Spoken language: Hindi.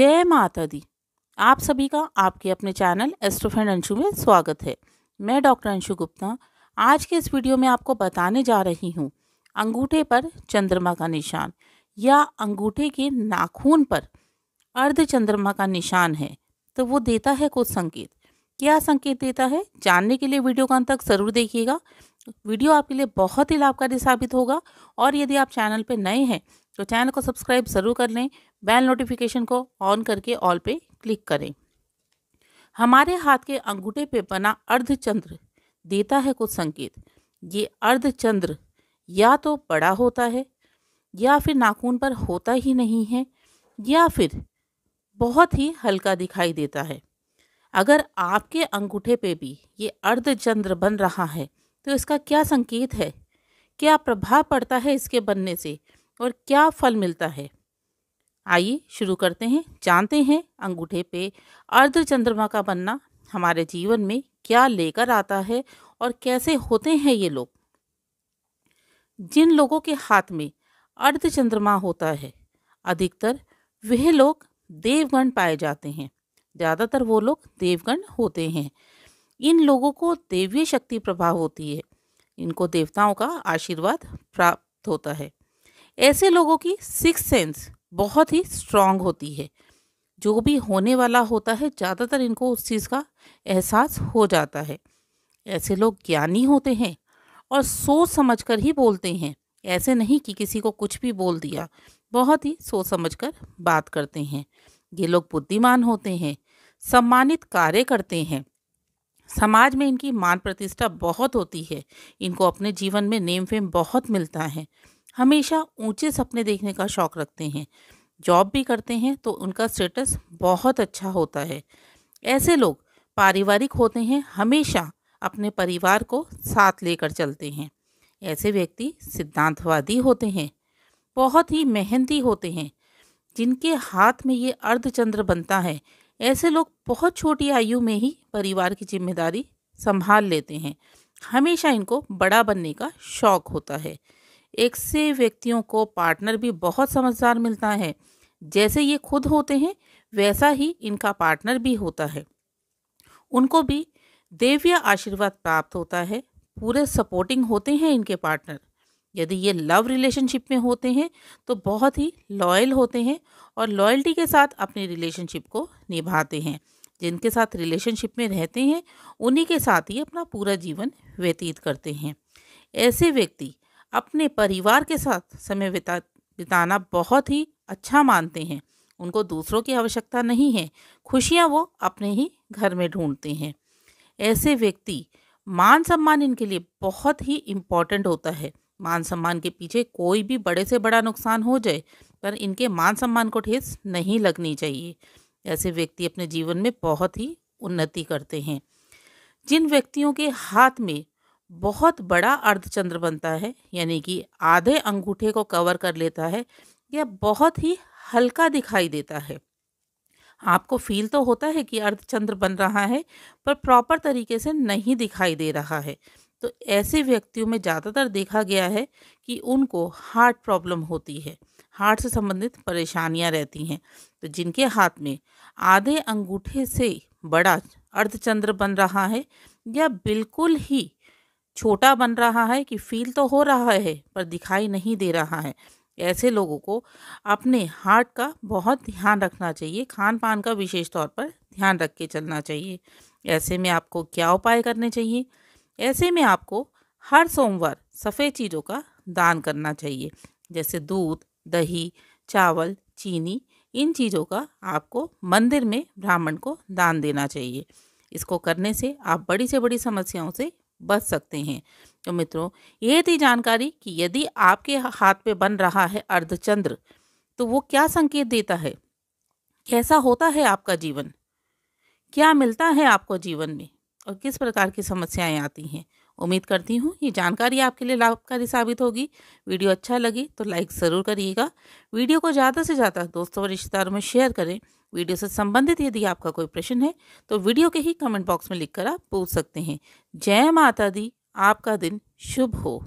जय माता दी आप सभी का आपके अपने चैनल एस्ट्रोफेंड अंशु में स्वागत है मैं डॉक्टर अंशु गुप्ता आज के इस वीडियो में आपको बताने जा रही हूँ अंगूठे पर चंद्रमा का निशान या अंगूठे के नाखून पर अर्ध चंद्रमा का निशान है तो वो देता है कुछ संकेत क्या संकेत देता है जानने के लिए वीडियो का अंत तक ज़रूर देखिएगा वीडियो आपके लिए बहुत ही लाभकारी साबित होगा और यदि आप चैनल पर नए हैं तो चैनल को सब्सक्राइब ज़रूर कर लें बैल नोटिफिकेशन को ऑन करके ऑल पे क्लिक करें हमारे हाथ के अंगूठे पे बना अर्धचंद्र देता है कुछ संकेत ये अर्धचंद्र या तो बड़ा होता है या फिर नाखून पर होता ही नहीं है या फिर बहुत ही हल्का दिखाई देता है अगर आपके अंगूठे पे भी ये अर्धचंद्र बन रहा है तो इसका क्या संकेत है क्या प्रभाव पड़ता है इसके बनने से और क्या फल मिलता है आइए शुरू करते हैं जानते हैं अंगूठे पे अर्ध चंद्रमा का बनना हमारे जीवन में क्या लेकर आता है और कैसे होते हैं ये लोग जिन लोगों के हाथ में अर्ध चंद्रमा होता है अधिकतर वह लोग देवगण पाए जाते हैं ज़्यादातर वो लोग देवगण होते हैं इन लोगों को देवीय शक्ति प्रभाव होती है इनको देवताओं का आशीर्वाद प्राप्त होता है ऐसे लोगों की सिक्स सेंस बहुत ही स्ट्रांग होती है जो भी होने वाला होता है ज़्यादातर इनको उस चीज़ का एहसास हो जाता है ऐसे लोग ज्ञानी होते हैं और सोच समझ कर ही बोलते हैं ऐसे नहीं कि किसी को कुछ भी बोल दिया बहुत ही सोच समझ कर बात करते हैं ये लोग बुद्धिमान होते हैं सम्मानित कार्य करते हैं समाज में इनकी मान प्रतिष्ठा बहुत होती है इनको अपने जीवन में नेम फेम बहुत मिलता है हमेशा ऊंचे सपने देखने का शौक़ रखते हैं जॉब भी करते हैं तो उनका स्टेटस बहुत अच्छा होता है ऐसे लोग पारिवारिक होते हैं हमेशा अपने परिवार को साथ लेकर चलते हैं ऐसे व्यक्ति सिद्धांतवादी होते हैं बहुत ही मेहनती होते हैं जिनके हाथ में ये अर्धचंद्र बनता है ऐसे लोग बहुत छोटी आयु में ही परिवार की जिम्मेदारी संभाल लेते हैं हमेशा इनको बड़ा बनने का शौक होता है एक से व्यक्तियों को पार्टनर भी बहुत समझदार मिलता है जैसे ये खुद होते हैं वैसा ही इनका पार्टनर भी होता है उनको भी देव्य आशीर्वाद प्राप्त होता है पूरे सपोर्टिंग होते हैं इनके पार्टनर यदि ये लव रिलेशनशिप में होते हैं तो बहुत ही लॉयल होते हैं और लॉयल्टी के साथ अपनी रिलेशनशिप को निभाते हैं जिनके साथ रिलेशनशिप में रहते हैं उन्हीं के साथ ही अपना पूरा जीवन व्यतीत करते हैं ऐसे व्यक्ति अपने परिवार के साथ समय बिता बिताना बहुत ही अच्छा मानते हैं उनको दूसरों की आवश्यकता नहीं है खुशियाँ वो अपने ही घर में ढूंढते हैं ऐसे व्यक्ति मान सम्मान इनके लिए बहुत ही इम्पॉर्टेंट होता है मान सम्मान के पीछे कोई भी बड़े से बड़ा नुकसान हो जाए पर इनके मान सम्मान को ठेस नहीं लगनी चाहिए ऐसे व्यक्ति अपने जीवन में बहुत ही उन्नति करते हैं जिन व्यक्तियों के हाथ में बहुत बड़ा अर्धचंद्र बनता है यानी कि आधे अंगूठे को कवर कर लेता है यह बहुत ही हल्का दिखाई देता है आपको फील तो होता है कि अर्धचंद्र बन रहा है पर प्रॉपर तरीके से नहीं दिखाई दे रहा है तो ऐसे व्यक्तियों में ज़्यादातर देखा गया है कि उनको हार्ट प्रॉब्लम होती है हार्ट से संबंधित परेशानियां रहती हैं तो जिनके हाथ में आधे अंगूठे से बड़ा अर्धचंद्र बन रहा है या बिल्कुल ही छोटा बन रहा है कि फील तो हो रहा है पर दिखाई नहीं दे रहा है ऐसे लोगों को अपने हार्ट का बहुत ध्यान रखना चाहिए खान पान का विशेष तौर पर ध्यान रख के चलना चाहिए ऐसे में आपको क्या उपाय करने चाहिए ऐसे में आपको हर सोमवार सफ़ेद चीज़ों का दान करना चाहिए जैसे दूध दही चावल चीनी इन चीज़ों का आपको मंदिर में ब्राह्मण को दान देना चाहिए इसको करने से आप बड़ी से बड़ी समस्याओं से बच सकते हैं तो मित्रों ये थी जानकारी कि यदि आपके हाथ पे बन रहा है अर्धचंद्र तो वो क्या संकेत देता है कैसा होता है आपका जीवन क्या मिलता है आपको जीवन में और किस प्रकार की समस्याएं आती हैं उम्मीद करती हूँ ये जानकारी आपके लिए लाभकारी साबित होगी वीडियो अच्छा लगी तो लाइक ज़रूर करिएगा वीडियो को ज़्यादा से ज़्यादा दोस्तों और रिश्तेदारों में शेयर करें वीडियो से संबंधित यदि आपका कोई प्रश्न है तो वीडियो के ही कमेंट बॉक्स में लिखकर आप पूछ सकते हैं जय माता दी आपका दिन शुभ हो